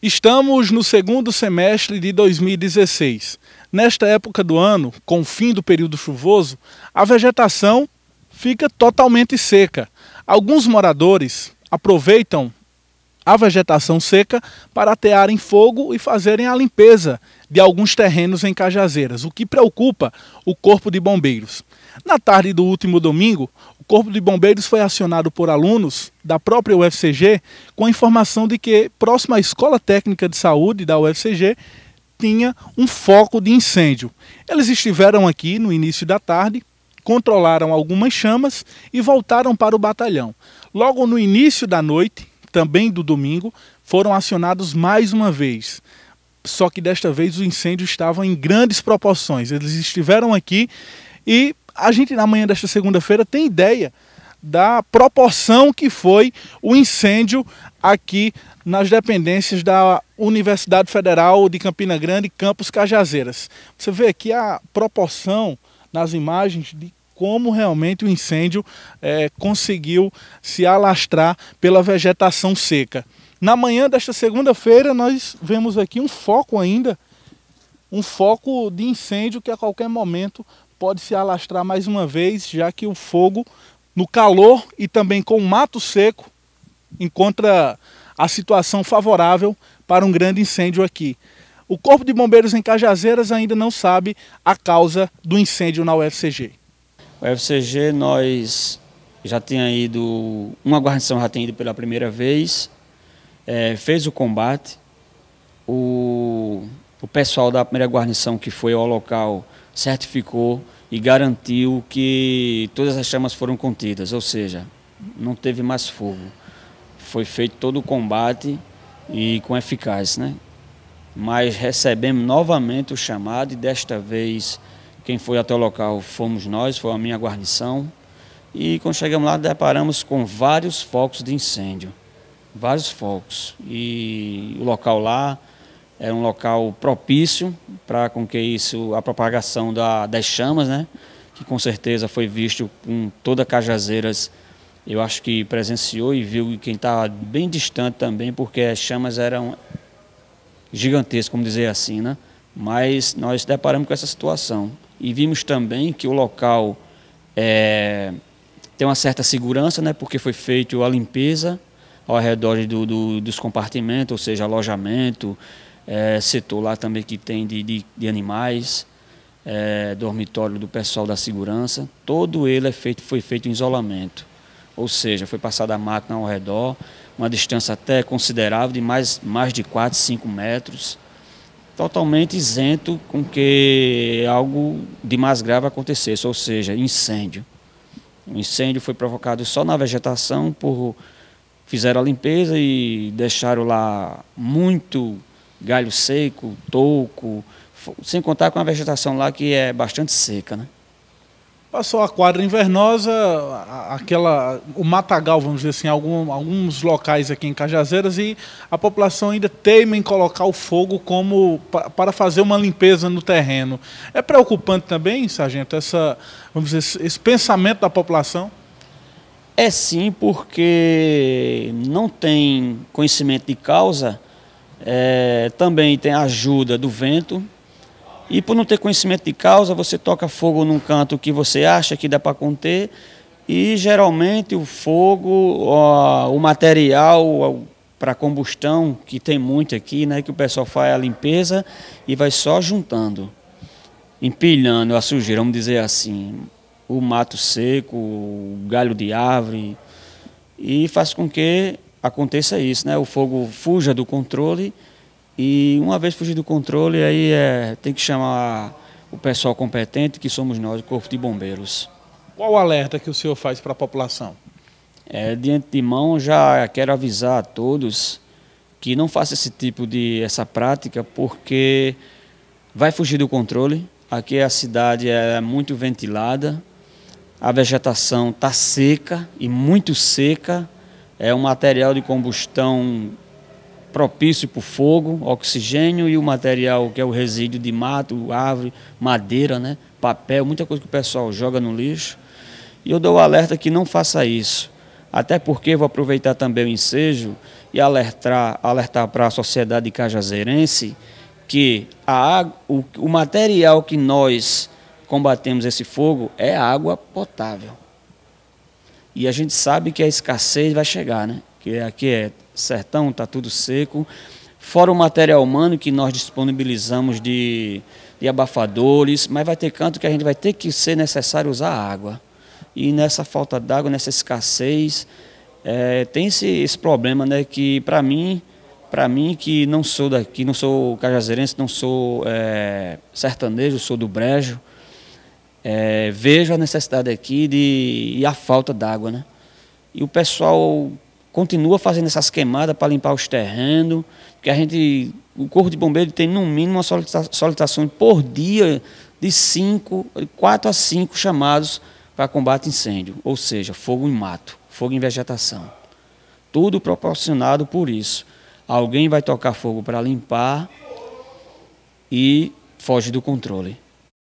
Estamos no segundo semestre de 2016. Nesta época do ano, com o fim do período chuvoso, a vegetação fica totalmente seca. Alguns moradores aproveitam a vegetação seca para atearem fogo e fazerem a limpeza de alguns terrenos em Cajazeiras, o que preocupa o Corpo de Bombeiros. Na tarde do último domingo, Corpo de Bombeiros foi acionado por alunos da própria UFCG com a informação de que, próximo à Escola Técnica de Saúde da UFCG, tinha um foco de incêndio. Eles estiveram aqui no início da tarde, controlaram algumas chamas e voltaram para o batalhão. Logo no início da noite, também do domingo, foram acionados mais uma vez. Só que desta vez o incêndio estava em grandes proporções. Eles estiveram aqui e a gente na manhã desta segunda-feira tem ideia da proporção que foi o incêndio aqui nas dependências da Universidade Federal de Campina Grande, campus Cajazeiras. Você vê aqui a proporção nas imagens de como realmente o incêndio é, conseguiu se alastrar pela vegetação seca. Na manhã desta segunda-feira, nós vemos aqui um foco ainda, um foco de incêndio que a qualquer momento pode se alastrar mais uma vez, já que o fogo, no calor e também com o mato seco, encontra a situação favorável para um grande incêndio aqui. O Corpo de Bombeiros em Cajazeiras ainda não sabe a causa do incêndio na UFCG. O UFCG nós já tinha ido, uma guarnição já tinha ido pela primeira vez, é, fez o combate. O, o pessoal da primeira guarnição que foi ao local certificou e garantiu que todas as chamas foram contidas, ou seja, não teve mais fogo. Foi feito todo o combate e com eficácia, né? Mas recebemos novamente o chamado e desta vez quem foi até o local fomos nós, foi a minha guarnição. E quando chegamos lá, deparamos com vários focos de incêndio. Vários focos. E o local lá era um local propício para com que isso, a propagação da, das chamas, né? que com certeza foi visto com toda Cajazeiras, eu acho que presenciou e viu quem estava tá bem distante também, porque as chamas eram gigantescas, como dizer assim, né? Mas nós deparamos com essa situação e vimos também que o local é, tem uma certa segurança, né? Porque foi feita a limpeza ao redor do, do, dos compartimentos, ou seja, alojamento, é, setor lá também que tem de, de, de animais, é, dormitório do pessoal da segurança, todo ele é feito, foi feito em isolamento. Ou seja, foi passada a máquina ao redor, uma distância até considerável, de mais, mais de 4, 5 metros, totalmente isento com que algo de mais grave acontecesse, ou seja, incêndio. O incêndio foi provocado só na vegetação, por fizeram a limpeza e deixaram lá muito galho seco, touco, sem contar com a vegetação lá que é bastante seca, né? Passou a quadra invernosa, aquela, o matagal, vamos dizer assim, algum, alguns locais aqui em Cajazeiras, e a população ainda teima em colocar o fogo como para fazer uma limpeza no terreno. É preocupante também, sargento, essa, vamos dizer, esse pensamento da população? É sim, porque não tem conhecimento de causa é, também tem a ajuda do vento. E por não ter conhecimento de causa, você toca fogo num canto que você acha que dá para conter. E geralmente o fogo, ó, o material para combustão, que tem muito aqui, né, que o pessoal faz a limpeza e vai só juntando, empilhando a sujeira, vamos dizer assim, o mato seco, o galho de árvore, e faz com que aconteça isso, né? O fogo fuja do controle e uma vez fugido do controle, aí é, tem que chamar o pessoal competente, que somos nós, o Corpo de Bombeiros. Qual o alerta que o senhor faz para a população? É, de antemão, já quero avisar a todos que não faça esse tipo de essa prática, porque vai fugir do controle. Aqui a cidade é muito ventilada, a vegetação está seca e muito seca é um material de combustão propício para o fogo, oxigênio e o material que é o resíduo de mato, árvore, madeira, né, papel, muita coisa que o pessoal joga no lixo. E eu dou o alerta que não faça isso. Até porque vou aproveitar também o ensejo e alertar, alertar para a sociedade cajazeirense que a, o, o material que nós combatemos esse fogo é água potável. E a gente sabe que a escassez vai chegar, né? Que aqui é sertão, está tudo seco. Fora o material humano que nós disponibilizamos de, de abafadores, mas vai ter canto que a gente vai ter que ser necessário usar água. E nessa falta d'água, nessa escassez, é, tem esse, esse problema, né? Que para mim, para mim que não sou daqui, não sou cajazeirense, não sou é, sertanejo, sou do brejo, é, vejo a necessidade aqui de, e a falta d'água, né? E o pessoal continua fazendo essas queimadas para limpar os terrenos, porque a gente, o Corpo de Bombeiros tem no mínimo uma solicitação por dia de cinco, quatro a cinco chamados para combate a incêndio, ou seja, fogo em mato, fogo em vegetação. Tudo proporcionado por isso. Alguém vai tocar fogo para limpar e foge do controle.